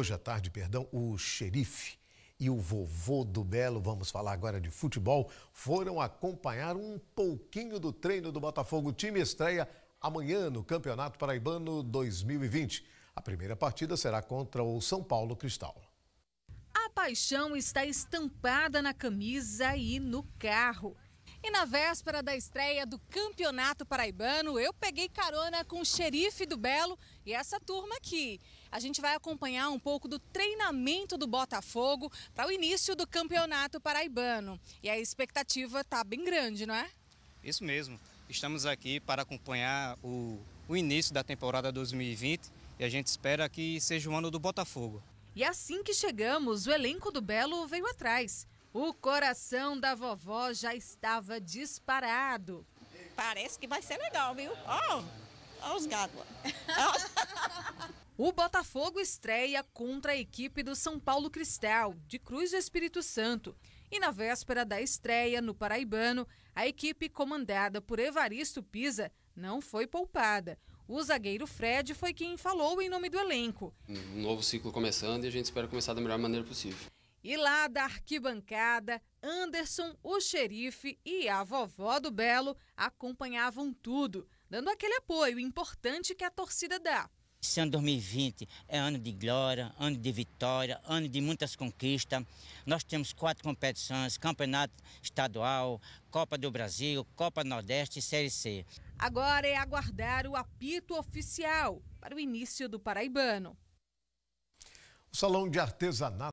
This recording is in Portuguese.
Hoje à tarde, perdão, o xerife e o vovô do Belo, vamos falar agora de futebol, foram acompanhar um pouquinho do treino do Botafogo. time estreia amanhã no Campeonato Paraibano 2020. A primeira partida será contra o São Paulo Cristal. A paixão está estampada na camisa e no carro. E na véspera da estreia do Campeonato Paraibano, eu peguei carona com o xerife do Belo e essa turma aqui. A gente vai acompanhar um pouco do treinamento do Botafogo para o início do Campeonato Paraibano. E a expectativa está bem grande, não é? Isso mesmo. Estamos aqui para acompanhar o, o início da temporada 2020 e a gente espera que seja o ano do Botafogo. E assim que chegamos, o elenco do Belo veio atrás. O coração da vovó já estava disparado. Parece que vai ser legal, viu? Ó, oh, oh, os gatos. o Botafogo estreia contra a equipe do São Paulo Cristal, de Cruz do Espírito Santo. E na véspera da estreia no Paraibano, a equipe comandada por Evaristo Pisa não foi poupada. O zagueiro Fred foi quem falou em nome do elenco. Um novo ciclo começando e a gente espera começar da melhor maneira possível. E lá da arquibancada, Anderson, o xerife e a vovó do Belo acompanhavam tudo, dando aquele apoio importante que a torcida dá. Esse ano 2020 é ano de glória, ano de vitória, ano de muitas conquistas. Nós temos quatro competições: Campeonato Estadual, Copa do Brasil, Copa Nordeste e Série C. Agora é aguardar o apito oficial para o início do Paraibano. O Salão de Artesanato.